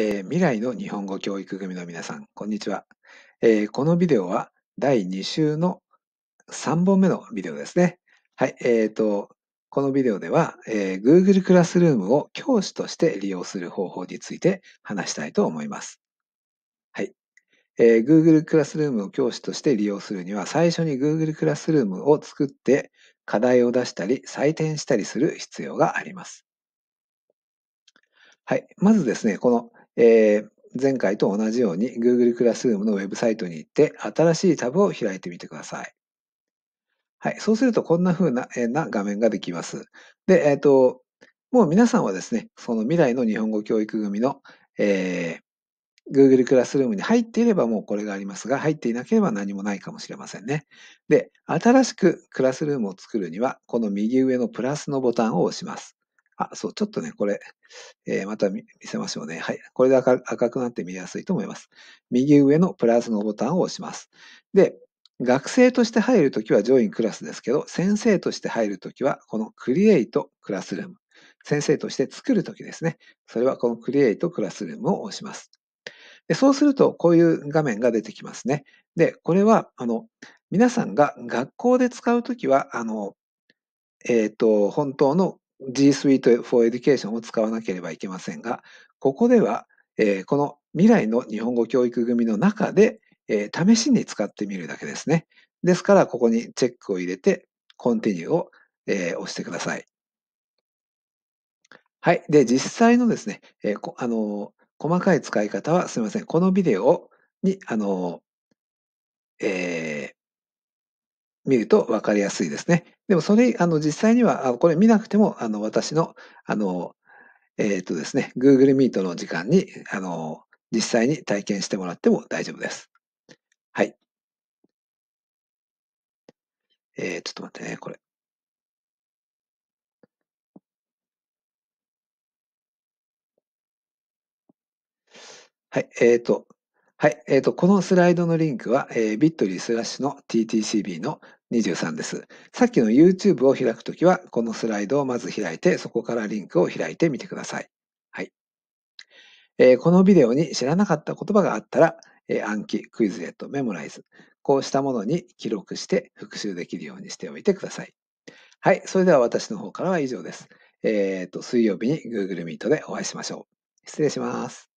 えー、未来の日本語教育組の皆さん、こんにちは、えー、このビデオは第2週の3本目のビデオですね。はい、えーと、このビデオでは、えー、Google Classroom を教師として利用する方法について話したいと思います。はい。えー、Google Classroom を教師として利用するには、最初に Google Classroom を作って、課題を出したり、採点したりする必要があります。はい。まずですね、このえー、前回と同じように Google クラスルームのウェブサイトに行って新しいタブを開いてみてください。はい。そうするとこんな風な,、えー、な画面ができます。で、えっ、ー、と、もう皆さんはですね、その未来の日本語教育組の、えー、Google クラスルームに入っていればもうこれがありますが、入っていなければ何もないかもしれませんね。で、新しくクラスルームを作るには、この右上のプラスのボタンを押します。あ、そう、ちょっとね、これ、えー、また見せましょうね。はい。これで赤赤くなって見えやすいと思います。右上のプラスのボタンを押します。で、学生として入るときは上位 i クラスですけど、先生として入るときは、この Create クラスルーム。先生として作るときですね。それはこの Create クラスルームを押します。でそうすると、こういう画面が出てきますね。で、これは、あの、皆さんが学校で使うときは、あの、えっ、ー、と、本当の G Suite for Education を使わなければいけませんが、ここでは、えー、この未来の日本語教育組の中で、えー、試しに使ってみるだけですね。ですから、ここにチェックを入れて、Continue を、えー、押してください。はい。で、実際のですね、えー、あの細かい使い方はすみません。このビデオに、あのえー、見ると分かりやすいですね。でもそれ、あの、実際には、これ見なくても、あの、私の、あの、えっ、ー、とですね、Google Meet の時間に、あの、実際に体験してもらっても大丈夫です。はい。えー、ちょっと待ってね、これ。はい、えっ、ー、と、はい。えっ、ー、と、このスライドのリンクは、えー、ビットリースラッシュの TTCB の23です。さっきの YouTube を開くときは、このスライドをまず開いて、そこからリンクを開いてみてください。はい。えー、このビデオに知らなかった言葉があったら、えー、暗記、クイズレット、メモライズ。こうしたものに記録して復習できるようにしておいてください。はい。それでは私の方からは以上です。えっ、ー、と、水曜日に Google Meet でお会いしましょう。失礼します。